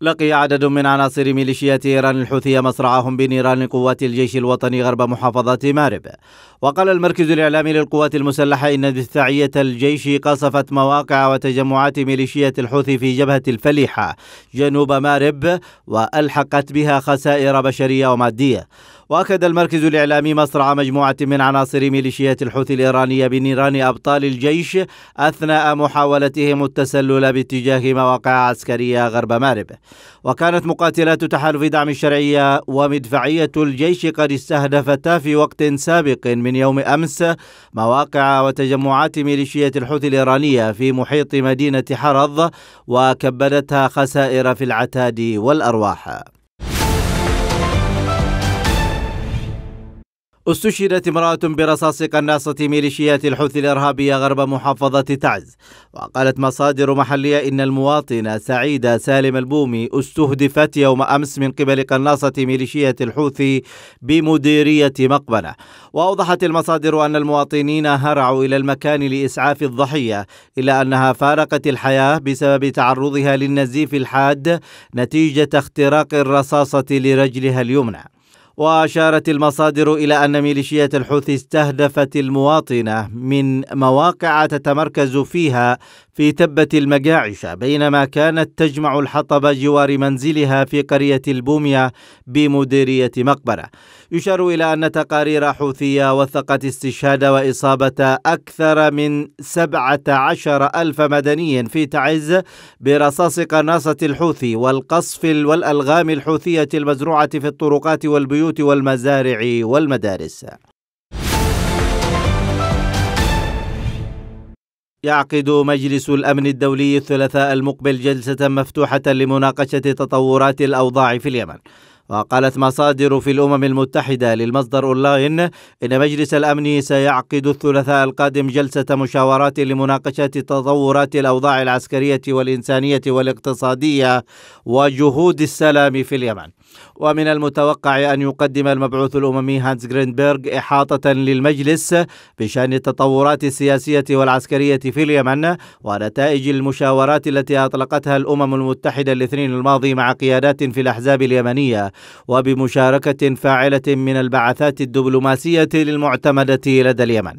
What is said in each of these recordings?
لقي عدد من عناصر ميليشيات إيران الحوثية مصرعهم بنيران قوات الجيش الوطني غرب محافظة مارب وقال المركز الإعلامي للقوات المسلحة إن دفاعية الجيش قصفت مواقع وتجمعات ميليشيات الحوثي في جبهة الفليحة جنوب مارب وألحقت بها خسائر بشرية ومادية وأكد المركز الإعلامي مصرع مجموعة من عناصر ميليشيات الحوثي الإيرانية بنيران أبطال الجيش أثناء محاولتهم التسلل باتجاه مواقع عسكرية غرب مارب وكانت مقاتلات تحالف دعم الشرعية ومدفعية الجيش قد استهدفتا في وقت سابق من يوم أمس مواقع وتجمعات ميليشيات الحوثي الإيرانية في محيط مدينة حرض وكبدتها خسائر في العتاد والأرواح استشهدت امرأة برصاص قناصة ميليشيات الحوثي الإرهابية غرب محافظة تعز وقالت مصادر محلية إن المواطنة سعيدة سالم البومي استهدفت يوم أمس من قبل قناصة ميليشيات الحوثي بمديرية مقبلة وأوضحت المصادر أن المواطنين هرعوا إلى المكان لإسعاف الضحية إلا أنها فارقت الحياة بسبب تعرضها للنزيف الحاد نتيجة اختراق الرصاصة لرجلها اليمنى واشارت المصادر الى ان ميليشيات الحوثي استهدفت المواطنه من مواقع تتمركز فيها في تبة المجاعش بينما كانت تجمع الحطب جوار منزلها في قرية البومية بمديرية مقبرة يشار إلى أن تقارير حوثية وثقت استشهاد وإصابة أكثر من عشر ألف مدني في تعز برصاص قناصة الحوثي والقصف والألغام الحوثية المزروعة في الطرقات والبيوت والمزارع والمدارس يعقد مجلس الامن الدولي الثلاثاء المقبل جلسه مفتوحه لمناقشه تطورات الاوضاع في اليمن وقالت مصادر في الأمم المتحدة للمصدر أونلاين إن مجلس الأمن سيعقد الثلاثاء القادم جلسة مشاورات لمناقشة تطورات الأوضاع العسكرية والإنسانية والاقتصادية وجهود السلام في اليمن ومن المتوقع أن يقدم المبعوث الأممي هانز جرينبرغ إحاطة للمجلس بشأن التطورات السياسية والعسكرية في اليمن ونتائج المشاورات التي أطلقتها الأمم المتحدة الاثنين الماضي مع قيادات في الأحزاب اليمنية وبمشاركة فاعلة من البعثات الدبلوماسية للمعتمدة لدى اليمن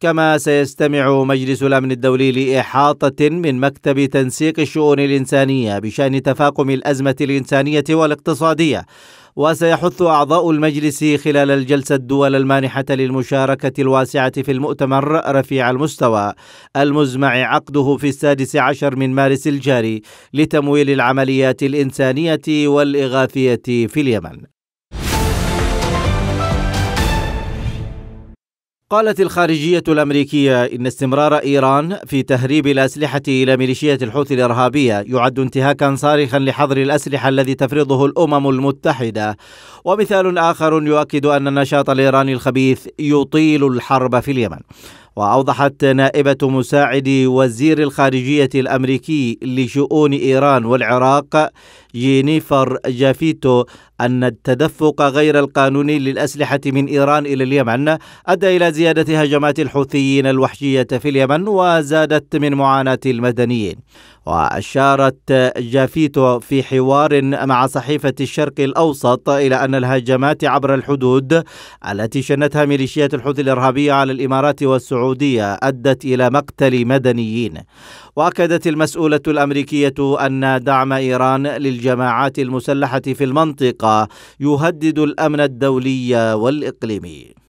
كما سيستمع مجلس الأمن الدولي لإحاطة من مكتب تنسيق الشؤون الإنسانية بشأن تفاقم الأزمة الإنسانية والاقتصادية وسيحث أعضاء المجلس خلال الجلسة الدول المانحة للمشاركة الواسعة في المؤتمر رفيع المستوى المزمع عقده في السادس عشر من مارس الجاري لتمويل العمليات الإنسانية والإغاثية في اليمن قالت الخارجية الأمريكية إن استمرار إيران في تهريب الأسلحة إلى ميليشيات الحوثي الإرهابية يعد انتهاكا صارخا لحظر الأسلحة الذي تفرضه الأمم المتحدة ومثال آخر يؤكد أن النشاط الإيراني الخبيث يطيل الحرب في اليمن واوضحت نائبه مساعد وزير الخارجيه الامريكي لشؤون ايران والعراق جينيفر جافيتو أن التدفق غير القانوني للأسلحة من إيران إلى اليمن أدى إلى زيادة هجمات الحوثيين الوحشية في اليمن وزادت من معاناة المدنيين وأشارت جافيتو في حوار مع صحيفة الشرق الأوسط إلى أن الهجمات عبر الحدود التي شنتها ميليشيات الحوثي الإرهابية على الإمارات والسعودية أدت إلى مقتل مدنيين وأكدت المسؤولة الأمريكية أن دعم إيران للجماعات المسلحة في المنطقة يهدد الأمن الدولي والإقليمي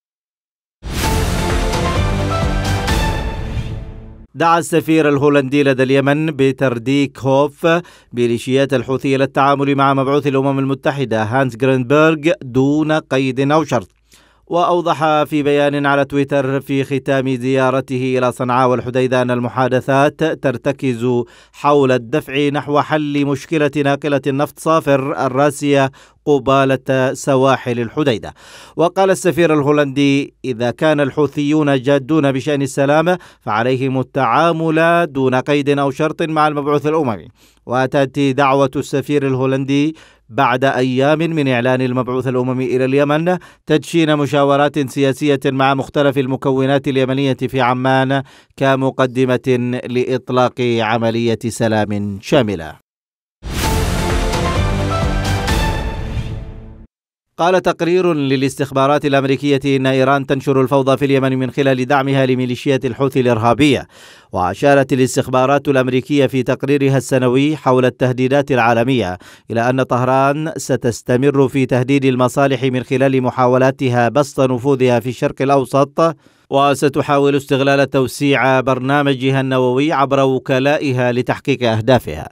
دعا السفير الهولندي لدى اليمن بيتر ديك هوف ميليشيات الحوثي إلى التعامل مع مبعوث الأمم المتحدة هانس جرينبرغ دون قيد أو شرط وأوضح في بيان على تويتر في ختام زيارته إلى صنعاء والحديدة أن المحادثات ترتكز حول الدفع نحو حل مشكلة ناقلة النفط صافر الراسية قبالة سواحل الحديدة وقال السفير الهولندي إذا كان الحوثيون جادون بشأن السلام فعليهم التعامل دون قيد أو شرط مع المبعوث الأممي وتأتي دعوة السفير الهولندي بعد أيام من إعلان المبعوث الأممي إلى اليمن تدشين مشاورات سياسية مع مختلف المكونات اليمنية في عمان كمقدمة لإطلاق عملية سلام شاملة قال تقرير للاستخبارات الامريكيه ان ايران تنشر الفوضى في اليمن من خلال دعمها لميليشيات الحوثي الارهابيه واشارت الاستخبارات الامريكيه في تقريرها السنوي حول التهديدات العالميه الى ان طهران ستستمر في تهديد المصالح من خلال محاولاتها بسط نفوذها في الشرق الاوسط وستحاول استغلال توسيع برنامجها النووي عبر وكلائها لتحقيق اهدافها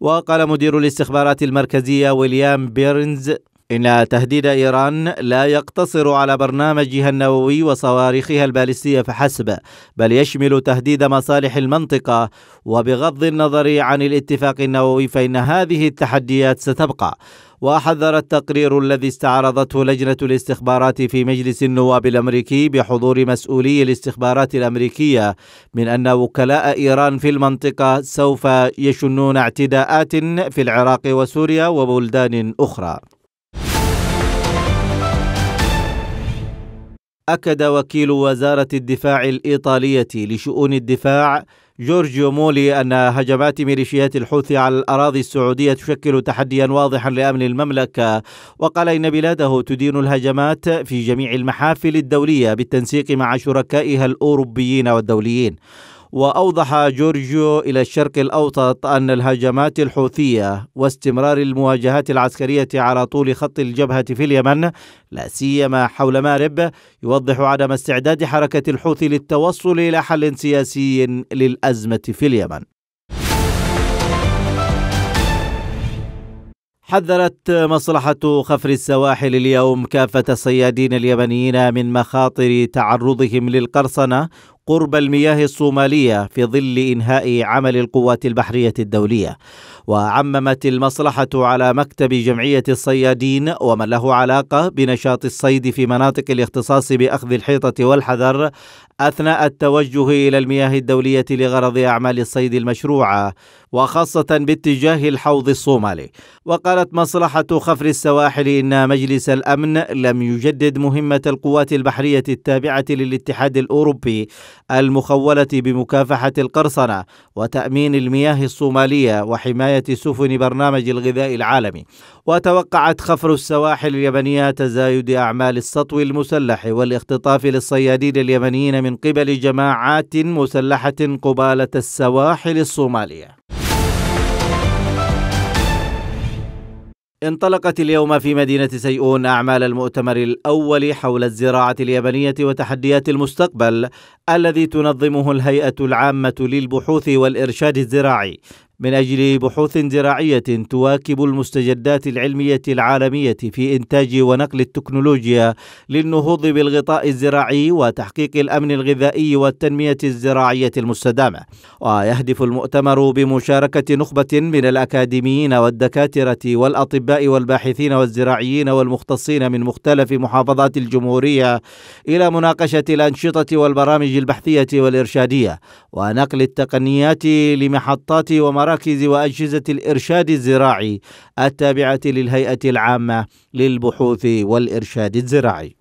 وقال مدير الاستخبارات المركزيه ويليام بيرنز إن تهديد إيران لا يقتصر على برنامجها النووي وصواريخها البالستية فحسب، بل يشمل تهديد مصالح المنطقة، وبغض النظر عن الاتفاق النووي فإن هذه التحديات ستبقى. وحذر التقرير الذي استعرضته لجنة الاستخبارات في مجلس النواب الأمريكي بحضور مسؤولي الاستخبارات الأمريكية من أن وكلاء إيران في المنطقة سوف يشنون اعتداءات في العراق وسوريا وبلدان أخرى اكد وكيل وزاره الدفاع الايطاليه لشؤون الدفاع جورجيو مولي ان هجمات ميليشيات الحوثي على الاراضي السعوديه تشكل تحديا واضحا لامن المملكه وقال ان بلاده تدين الهجمات في جميع المحافل الدوليه بالتنسيق مع شركائها الاوروبيين والدوليين واوضح جورجيو الى الشرق الاوسط ان الهجمات الحوثيه واستمرار المواجهات العسكريه على طول خط الجبهه في اليمن لا سيما حول مارب يوضح عدم استعداد حركه الحوثي للتوصل الى حل سياسي للازمه في اليمن حذرت مصلحة خفر السواحل اليوم كافة الصيادين اليمنيين من مخاطر تعرضهم للقرصنة قرب المياه الصومالية في ظل إنهاء عمل القوات البحرية الدولية وعممت المصلحة على مكتب جمعية الصيادين ومن له علاقة بنشاط الصيد في مناطق الاختصاص بأخذ الحيطة والحذر أثناء التوجه إلى المياه الدولية لغرض أعمال الصيد المشروعة وخاصة باتجاه الحوض الصومالي وقالت مصلحة خفر السواحل إن مجلس الأمن لم يجدد مهمة القوات البحرية التابعة للاتحاد الأوروبي المخولة بمكافحة القرصنة وتأمين المياه الصومالية وحماية سفن برنامج الغذاء العالمي وتوقعت خفر السواحل اليمنية تزايد أعمال السطو المسلح والاختطاف للصيادين اليمنيين من قبل جماعات مسلحة قبالة السواحل الصومالية انطلقت اليوم في مدينة سيئون أعمال المؤتمر الأول حول الزراعة اليابانية وتحديات المستقبل الذي تنظمه الهيئة العامة للبحوث والإرشاد الزراعي من أجل بحوث زراعية تواكب المستجدات العلمية العالمية في إنتاج ونقل التكنولوجيا للنهوض بالغطاء الزراعي وتحقيق الأمن الغذائي والتنمية الزراعية المستدامة ويهدف المؤتمر بمشاركة نخبة من الأكاديميين والدكاترة والأطباء والباحثين والزراعيين والمختصين من مختلف محافظات الجمهورية إلى مناقشة الأنشطة والبرامج البحثية والإرشادية ونقل التقنيات لمحطات ومراكز مراكز وأجهزة الإرشاد الزراعي التابعة للهيئة العامة للبحوث والإرشاد الزراعي.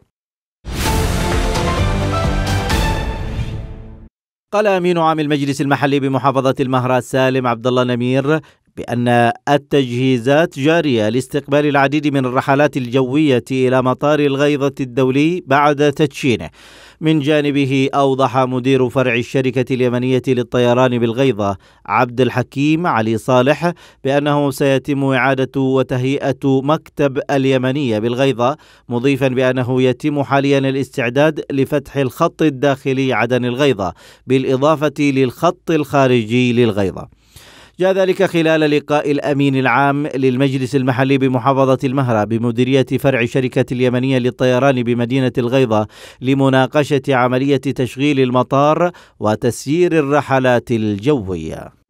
قال امين عام المجلس المحلي بمحافظه المهرة سالم عبد الله نمير بأن التجهيزات جارية لاستقبال العديد من الرحلات الجوية إلى مطار الغيضة الدولي بعد تدشينه. من جانبه أوضح مدير فرع الشركة اليمنية للطيران بالغيضة عبد الحكيم علي صالح بأنه سيتم إعادة وتهيئة مكتب اليمنية بالغيضة مضيفا بأنه يتم حاليا الاستعداد لفتح الخط الداخلي عدن الغيضة بالإضافة للخط الخارجي للغيضة. جاء ذلك خلال لقاء الأمين العام للمجلس المحلي بمحافظة المهرة بمديرية فرع شركة اليمنية للطيران بمدينة الغيضة لمناقشة عملية تشغيل المطار وتسيير الرحلات الجوية